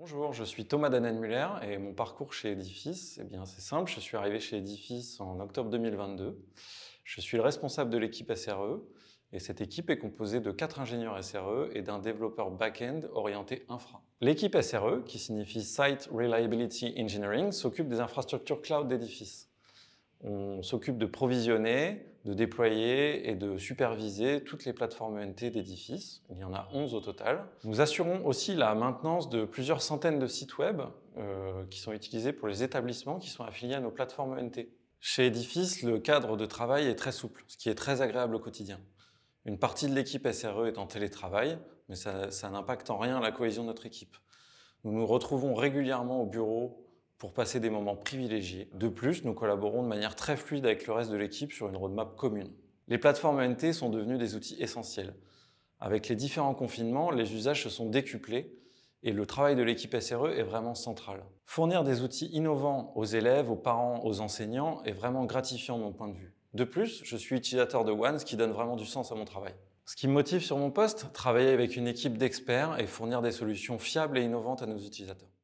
Bonjour, je suis Thomas Danen-Muller et mon parcours chez Edifice, eh bien c'est simple, je suis arrivé chez Edifice en octobre 2022. Je suis le responsable de l'équipe SRE et cette équipe est composée de quatre ingénieurs SRE et d'un développeur back-end orienté infra. L'équipe SRE, qui signifie Site Reliability Engineering, s'occupe des infrastructures cloud d'Edifice. On s'occupe de provisionner, de déployer et de superviser toutes les plateformes ENT d'Édifice. Il y en a 11 au total. Nous assurons aussi la maintenance de plusieurs centaines de sites web euh, qui sont utilisés pour les établissements qui sont affiliés à nos plateformes ENT. Chez Edifice, le cadre de travail est très souple, ce qui est très agréable au quotidien. Une partie de l'équipe SRE est en télétravail, mais ça, ça n'impacte en rien la cohésion de notre équipe. Nous nous retrouvons régulièrement au bureau pour passer des moments privilégiés. De plus, nous collaborons de manière très fluide avec le reste de l'équipe sur une roadmap commune. Les plateformes ENT sont devenues des outils essentiels. Avec les différents confinements, les usages se sont décuplés et le travail de l'équipe SRE est vraiment central. Fournir des outils innovants aux élèves, aux parents, aux enseignants est vraiment gratifiant de mon point de vue. De plus, je suis utilisateur de One, ce qui donne vraiment du sens à mon travail. Ce qui me motive sur mon poste, travailler avec une équipe d'experts et fournir des solutions fiables et innovantes à nos utilisateurs.